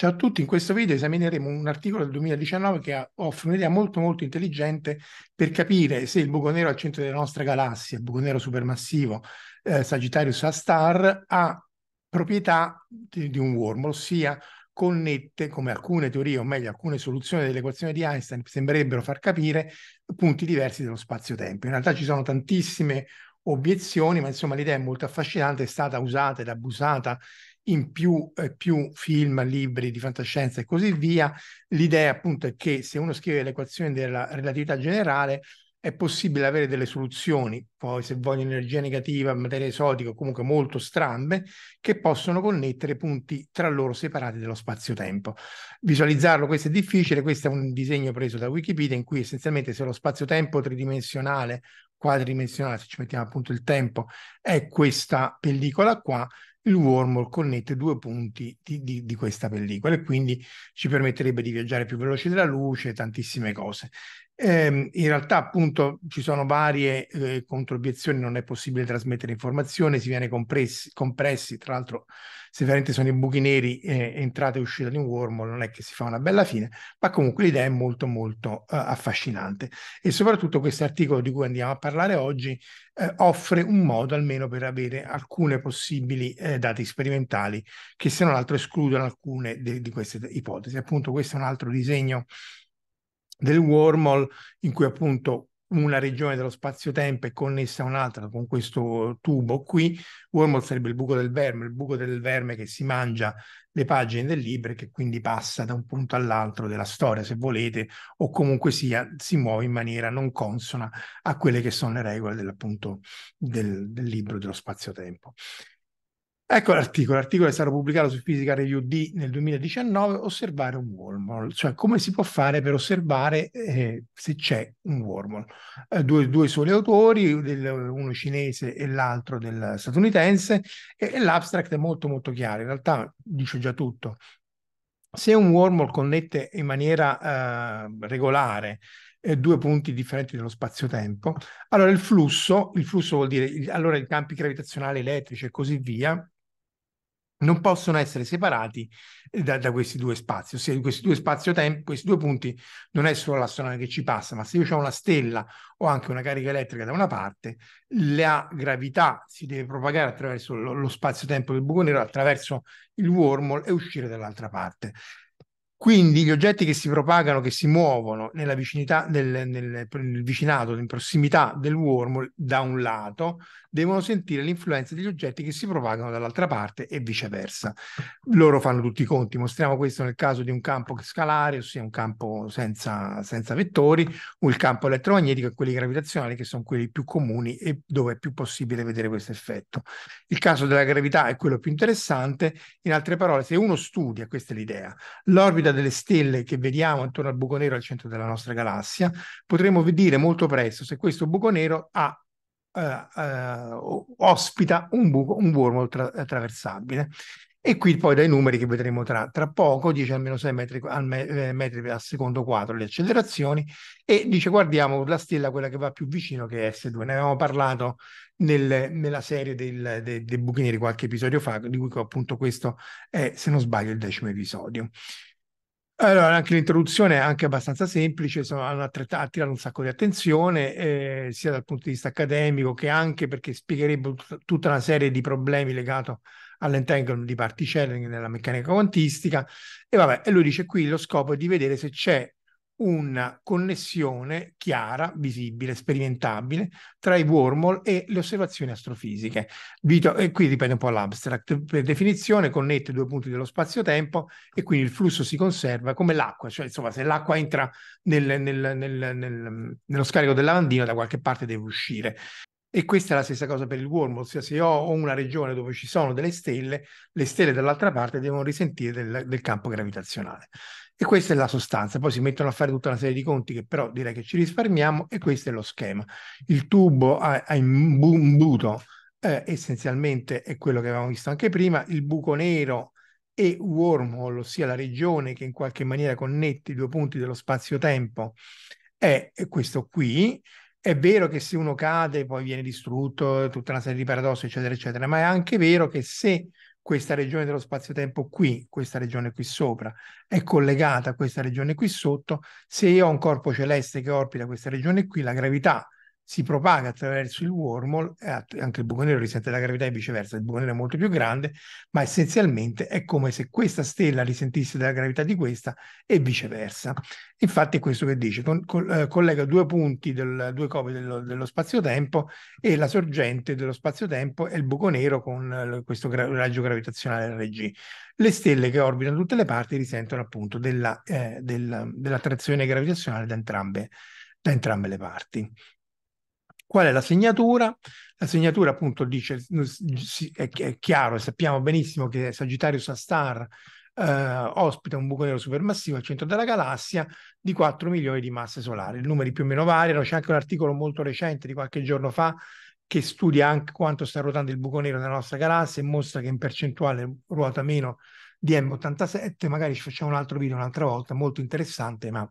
Ciao a tutti, in questo video esamineremo un articolo del 2019 che offre un'idea molto molto intelligente per capire se il buco nero al centro della nostra galassia, il buco nero supermassivo eh, Sagittarius A-star, ha proprietà di, di un wormhole, ossia connette, come alcune teorie, o meglio alcune soluzioni dell'equazione di Einstein sembrerebbero far capire, punti diversi dello spazio-tempo. In realtà ci sono tantissime obiezioni, ma insomma l'idea è molto affascinante, è stata usata ed abusata in più, eh, più film, libri di fantascienza e così via. L'idea appunto è che se uno scrive l'equazione della relatività generale è possibile avere delle soluzioni, poi se voglio energia negativa, materia esotica, comunque molto strambe, che possono connettere punti tra loro separati dello spazio-tempo. Visualizzarlo questo è difficile, questo è un disegno preso da Wikipedia in cui essenzialmente se lo spazio-tempo tridimensionale, quadridimensionale, se ci mettiamo appunto il tempo, è questa pellicola qua, il wormhole connette due punti di, di, di, questa pellicola e quindi ci permetterebbe di viaggiare più veloce della luce, tantissime cose. Eh, in realtà appunto ci sono varie eh, controobiezioni, non è possibile trasmettere informazioni, si viene compressi, compressi tra l'altro se veramente sono i buchi neri eh, entrata e uscita di un wormhole non è che si fa una bella fine, ma comunque l'idea è molto molto eh, affascinante e soprattutto questo articolo di cui andiamo a parlare oggi eh, offre un modo almeno per avere alcune possibili eh, dati sperimentali che se non altro escludono alcune de- di queste ipotesi. Appunto questo è un altro disegno del wormhole in cui appunto una regione dello spazio-tempo è connessa a un'altra con questo tubo qui, wormhole sarebbe il buco del verme, il buco del verme che si mangia le pagine del libro e che quindi passa da un punto all'altro della storia, se volete, o comunque sia, si muove in maniera non consona a quelle che sono le regole del, del, del libro dello spazio-tempo. Ecco l'articolo, l'articolo è stato pubblicato su Physical Review D nel 2019, osservare un wormhole, cioè come si può fare per osservare eh, se c'è un wormhole. Eh, due, due, soli autori, del, uno cinese e l'altro del statunitense, e, e l'abstract è molto molto chiaro, in realtà dice già tutto. Se un wormhole connette in maniera eh, regolare eh, due punti differenti dello spazio-tempo. Allora il flusso, il flusso vuol dire il, allora i campi gravitazionali elettrici e così via, non possono essere separati da, da questi due spazi, ossia questi due spazio-tempo, questi due punti non è solo l'astronave che ci passa, ma se io ho una stella o anche una carica elettrica da una parte, la gravità si deve propagare attraverso lo, lo spazio-tempo del buco nero, attraverso il wormhole e uscire dall'altra parte. Quindi gli oggetti che si propagano, che si muovono nella vicinità del, nel, nel vicinato, in prossimità del wormhole, da un lato, devono sentire l'influenza degli oggetti che si propagano dall'altra parte e viceversa. Loro fanno tutti i conti. Mostriamo questo nel caso di un campo scalare, ossia un campo senza, senza vettori, o il campo elettromagnetico e quelli gravitazionali, che sono quelli più comuni e dove è più possibile vedere questo effetto. Il caso della gravità è quello più interessante. In altre parole, se uno studia, questa è l'idea, l'orbita media delle stelle che vediamo intorno al buco nero al centro della nostra galassia, potremo dire molto presto se questo buco nero ha Uh, uh, ospita un, buco, un wormhole tra- attraversabile. E qui poi dai numeri che vedremo tra, tra poco, 10 al meno 6 metri al, me- eh, metri al secondo quadro le accelerazioni, e dice guardiamo la stella, quella che va più vicino che è S2. Ne avevamo parlato nel, nella serie del, de, dei buchi neri qualche episodio fa, di cui appunto questo è, se non sbaglio, il decimo episodio. Allora, anche l'introduzione è anche abbastanza semplice, insomma, hanno attirato un sacco di attenzione, eh, sia dal punto di vista accademico che anche perché spiegherebbe tutta una serie di problemi legati all'entanglement di particelle nella meccanica quantistica. E vabbè, e lui dice qui lo scopo è di vedere se c'è una connessione chiara, visibile, sperimentabile tra i wormhole e le osservazioni astrofisiche. Vito, e eh, qui dipende un po' l'abstract. Per definizione connette due punti dello spazio-tempo e quindi il flusso si conserva come l'acqua, cioè insomma se l'acqua entra nel, nel, nel, nello scarico del lavandino da qualche parte deve uscire. E questa è la stessa cosa per il wormhole, ossia se io ho una regione dove ci sono delle stelle, le stelle dall'altra parte devono risentire del, del campo gravitazionale. E questa è la sostanza. Poi si mettono a fare tutta una serie di conti che però direi che ci risparmiamo e questo è lo schema. Il tubo a, a imbuto eh, essenzialmente è quello che avevamo visto anche prima, il buco nero e wormhole, ossia la regione che in qualche maniera connette i due punti dello spazio-tempo, è questo qui. È vero che se uno cade poi viene distrutto, tutta una serie di paradossi, eccetera, eccetera, ma è anche vero che se questa regione dello spazio-tempo qui, questa regione qui sopra, è collegata a questa regione qui sotto, se io ho un corpo celeste che orbita questa regione qui, la gravità si propaga attraverso il wormhole, eh, anche il buco nero risente la gravità e viceversa, il buco nero è molto più grande, ma essenzialmente è come se questa stella risentisse della gravità di questa e viceversa. Infatti è questo che dice, con, con, eh, collega due punti, del, due copie dello, dello, spazio-tempo e la sorgente dello spazio-tempo è il buco nero con eh, questo gra- raggio gravitazionale RG. Le stelle che orbitano tutte le parti risentono appunto della, eh, della, dell'attrazione gravitazionale da entrambe, da entrambe le parti. Qual è la segnatura? La segnatura appunto dice, è chiaro, sappiamo benissimo che Sagittarius a star eh, ospita un buco nero supermassivo al centro della galassia di 4 milioni di masse solari. I numeri più o meno variano, c'è anche un articolo molto recente di qualche giorno fa che studia anche quanto sta ruotando il buco nero nella nostra galassia e mostra che in percentuale ruota meno DM87, magari ci facciamo un altro video un'altra volta, molto interessante, ma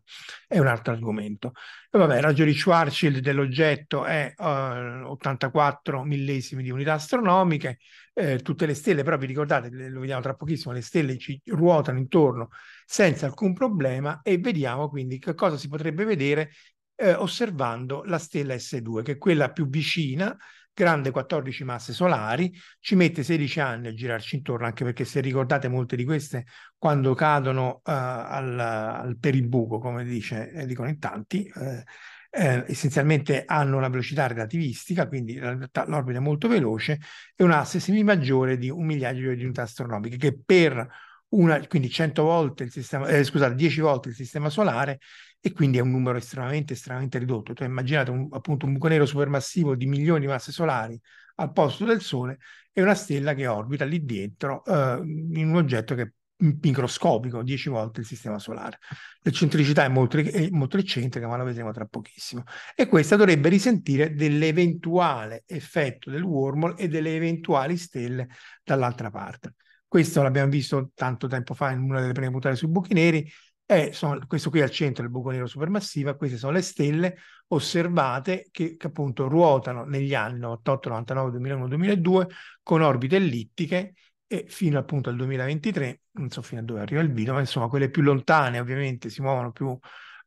è un altro argomento. E vabbè, il raggio di Schwarzschild dell'oggetto è uh, eh, 84 millesimi di unità astronomiche, eh, tutte le stelle, però vi ricordate, lo vediamo tra pochissimo, le stelle ci ruotano intorno senza alcun problema e vediamo quindi che cosa si potrebbe vedere eh, osservando la stella S2, che è quella più vicina, grande 14 masse solari, ci mette 16 anni a girarci intorno, anche perché se ricordate molte di queste quando cadono eh, al, al, per come dice, eh, dicono in tanti, eh, eh essenzialmente hanno una velocità relativistica, quindi l'orbita è molto veloce, e un asse maggiore di un migliaio di unità astronomiche, che per una, quindi 100 volte il sistema, eh, scusate, 10 volte il sistema solare e quindi è un numero estremamente, estremamente ridotto. Cioè, immaginate un, appunto un buco nero supermassivo di milioni di masse solari al posto del Sole e una stella che orbita lì dentro eh, in un oggetto che è microscopico, 10 volte il sistema solare. L'eccentricità è molto, è molto eccentrica, ma la vedremo tra pochissimo. E questa dovrebbe risentire dell'eventuale effetto del wormhole e delle eventuali stelle dall'altra parte. Questo l'abbiamo visto tanto tempo fa in una delle prime puntate sui buchi neri. Eh, sono, questo qui al centro è il buco nero supermassiva, queste sono le stelle osservate che, che appunto ruotano negli anni 98, 99, 2001, 2002 con orbite ellittiche e fino appunto al 2023, non so fino a dove arriva il video, ma insomma quelle più lontane ovviamente si muovono più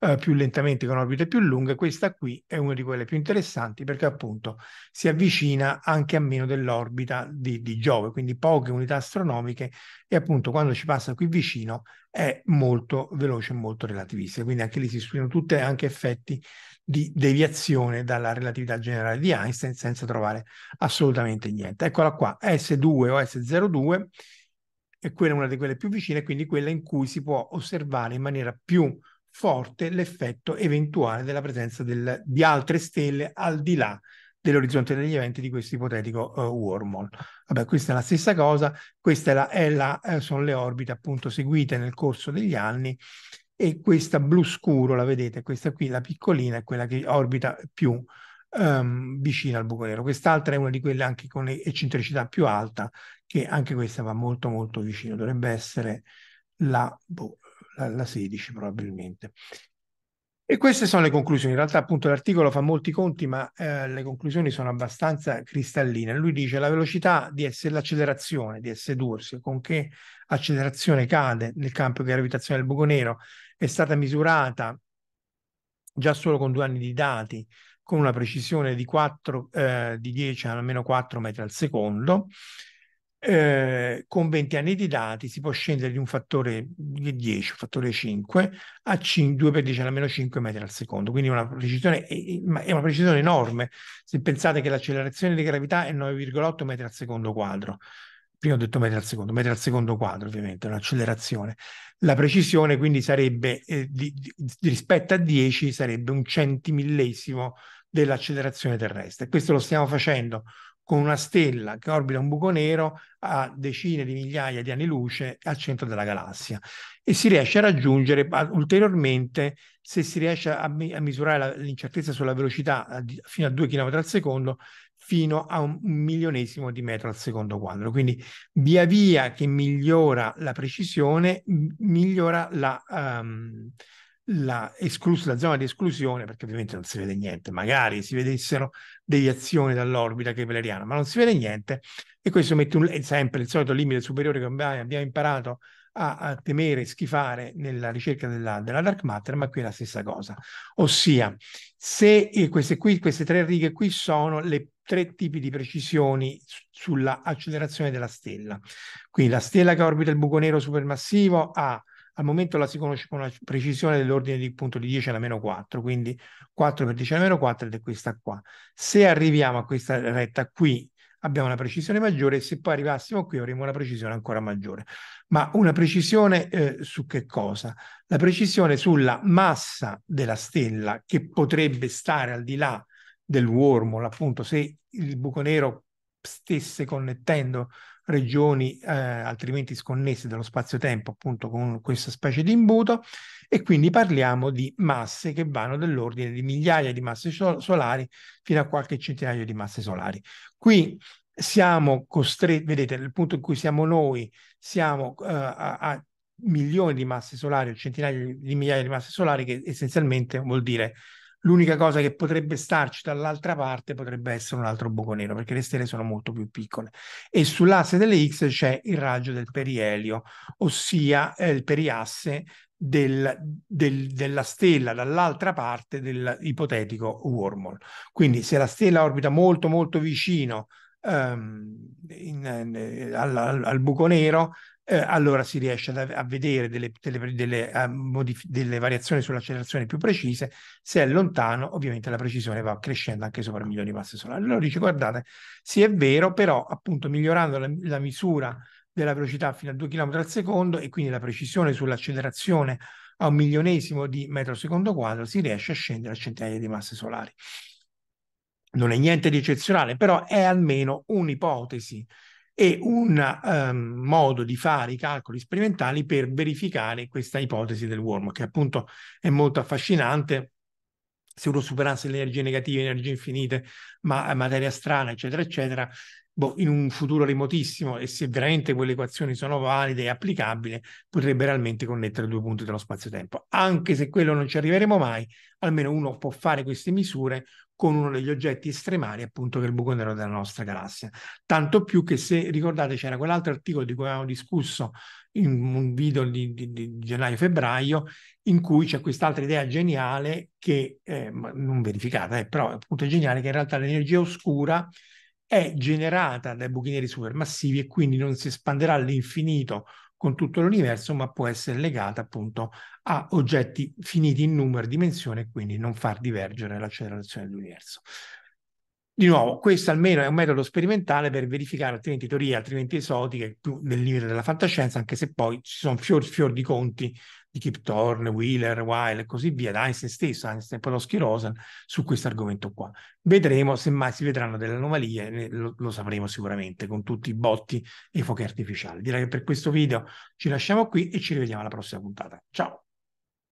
eh, più lentamente con orbite più lunghe, questa qui è una di quelle più interessanti perché appunto si avvicina anche a meno dell'orbita di, di Giove, quindi poche unità astronomiche e appunto quando ci passa qui vicino è molto veloce e molto relativista, quindi anche lì si studiano tutti anche effetti di deviazione dalla relatività generale di Einstein senza trovare assolutamente niente. Eccola qua, S2 o S02 e quella è una di quelle più vicine, quindi quella in cui si può osservare in maniera più forte l'effetto eventuale della presenza del, di altre stelle al di là dell'orizzonte degli eventi di questo ipotetico uh, wormhole. Vabbè, questa è la stessa cosa, queste è la, è la, eh, sono le orbite appunto seguite nel corso degli anni e questa blu scuro, la vedete, questa qui, la piccolina, è quella che orbita più um, vicina al buco nero. Quest'altra è una di quelle anche con eccentricità più alta, che anche questa va molto molto vicino, dovrebbe essere la boh, la, la 16 probabilmente. E queste sono le conclusioni. In realtà, appunto, l'articolo fa molti conti, ma eh, le conclusioni sono abbastanza cristalline. Lui dice la velocità di S, l'accelerazione di S2, ossia con che accelerazione cade nel campo di gravitazione del buco nero, è stata misurata già solo con due anni di dati, con una precisione di, 4, eh, di 10 almeno 4 metri al secondo. Eh, con 20 anni di dati si può scendere di un fattore di 10, un fattore 5, a 5, 2 per 10 alla meno 5 metri al secondo. Quindi una precisione, è una precisione enorme. Se pensate che l'accelerazione di gravità è 9,8 metri al secondo quadro, prima ho detto metri al secondo, metri al secondo quadro ovviamente, un'accelerazione. La precisione quindi sarebbe, eh, di, di, rispetto a 10, sarebbe un centimillesimo dell'accelerazione terrestre. Questo lo stiamo facendo con una stella che orbita un buco nero a decine di migliaia di anni luce al centro della galassia e si riesce a raggiungere ulteriormente se si riesce a, mi- a misurare la, l'incertezza sulla velocità di, fino a 2 km al secondo fino a un milionesimo di metro al secondo quadro. Quindi via via che migliora la precisione, migliora la, um, la, esclus- la, zona di esclusione, perché ovviamente non si vede niente, magari si vedessero deviazioni dall'orbita kepleriana, ma non si vede niente e questo mette un, sempre il solito limite superiore che abbiamo imparato a, a temere, schifare nella ricerca della, della, dark matter, ma qui è la stessa cosa. Ossia, se eh, queste, qui, queste tre righe qui sono le tre tipi di precisioni sulla accelerazione della stella. Quindi la stella che orbita il buco nero supermassivo ha al momento la si conosce con una precisione dell'ordine di, punto di 10 alla meno 4, quindi 4 per 10 alla meno 4 ed è questa qua. Se arriviamo a questa retta qui abbiamo una precisione maggiore se poi arrivassimo qui avremo una precisione ancora maggiore. Ma una precisione eh, su che cosa? La precisione sulla massa della stella che potrebbe stare al di là del wormhole, appunto se il buco nero stesse connettendo regioni eh, altrimenti sconnesse dallo spazio-tempo, appunto con questa specie di imbuto, e quindi parliamo di masse che vanno dell'ordine di migliaia di masse sol- solari fino a qualche centinaio di masse solari. Qui siamo costretti, vedete, nel punto in cui siamo noi, siamo eh, a, a milioni di masse solari o centinaia di migliaia di masse solari, che essenzialmente vuol dire L'unica cosa che potrebbe starci dall'altra parte potrebbe essere un altro buco nero, perché le stelle sono molto più piccole. E sull'asse delle X c'è il raggio del perielio, ossia eh, il periasse del, del, della stella dall'altra parte dell'ipotetico wormhole. Quindi se la stella orbita molto molto vicino ehm, in, in, eh, al, al buco nero, eh, allora si riesce a, a vedere delle, delle, delle, eh, modif- delle, variazioni sull'accelerazione più precise, se è lontano ovviamente la precisione va crescendo anche sopra milioni di masse solari. Allora dice guardate, sì è vero, però appunto migliorando la, la misura della velocità fino a 2 km al secondo e quindi la precisione sull'accelerazione a un milionesimo di metro secondo quadro si riesce a scendere a centinaia di masse solari. Non è niente di eccezionale, però è almeno un'ipotesi e un um, modo di fare i calcoli sperimentali per verificare questa ipotesi del worm, che appunto è molto affascinante. Se uno superasse le energie negative, le energie infinite, ma eh, materia strana, eccetera, eccetera, boh, in un futuro remotissimo e se veramente quelle equazioni sono valide e applicabili, potrebbe realmente connettere due punti dello spazio-tempo. Anche se quello non ci arriveremo mai, almeno uno può fare queste misure, con uno degli oggetti estremari appunto che è il buco nero della nostra galassia. Tanto più che se ricordate c'era quell'altro articolo di cui avevamo discusso in un video di, di, di gennaio-febbraio in cui c'è quest'altra idea geniale che, eh, non verificata, eh, però appunto è geniale, che in realtà l'energia oscura è generata dai buchi neri supermassivi e quindi non si espanderà all'infinito con tutto l'universo, ma può essere legata appunto a oggetti finiti in numero e dimensione e quindi non far divergere l'accelerazione dell'universo. Di nuovo, questo almeno è un metodo sperimentale per verificare altrimenti teorie, altrimenti esotiche, più nel limite della fantascienza, anche se poi ci sono fior fior di conti di Kip Thorne, Wheeler, Weil e così via, da Einstein stesso, Einstein, Podolsky, Rosen, su questo argomento qua. Vedremo, se mai si vedranno delle anomalie, lo, lo sapremo sicuramente con tutti i botti e i fuochi artificiali. Direi che per questo video ci lasciamo qui e ci rivediamo alla prossima puntata. Ciao!